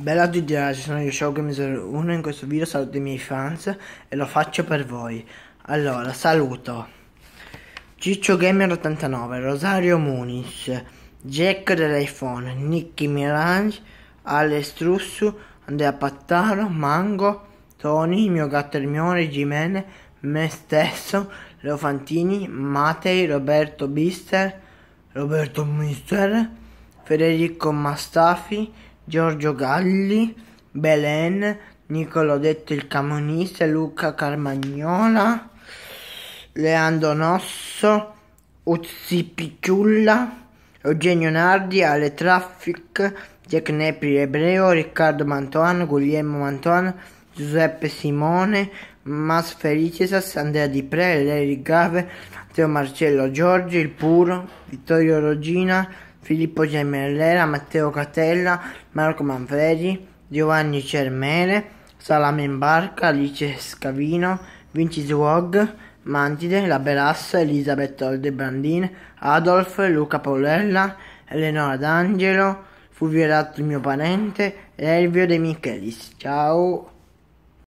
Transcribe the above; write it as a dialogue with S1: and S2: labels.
S1: Bella a tutti ragazzi, sono io Shogun01 in questo video saluto i miei fans e lo faccio per voi. Allora, saluto Ciccio Gamer 89, Rosario Muniz, Jack dell'iPhone, Nicky Mirage, Ale Strussu, Andrea Pattaro, Mango, Tony, il mio gatto Ermione, Gimene, me stesso, Leo Fantini, Matei, Roberto Bister, Roberto Mister, Federico Mastafi, Giorgio Galli, Belen, Nicolo Detto il Camonista, Luca Carmagnola, Leandro Nosso, Uzzi Picciulla, Eugenio Nardi, Ale Traffic, Jack Nepri Ebreo, Riccardo Mantoan, Guglielmo Mantoan, Giuseppe Simone, Mas Felicesas, Andrea Di Pre, Larry Gave, Matteo Marcello Giorgi, Il Puro, Vittorio Rogina, Filippo Gemellera, Matteo Catella, Marco Manfredi, Giovanni Cermele, Salame in Barca, Alice Scavino, Vinci Zwog, Mantide, La Belassa, Elisabetta Oldebrandin, Adolf, Luca Paolella, Eleonora D'Angelo, Fu violato il mio parente, Elvio De Michelis. Ciao!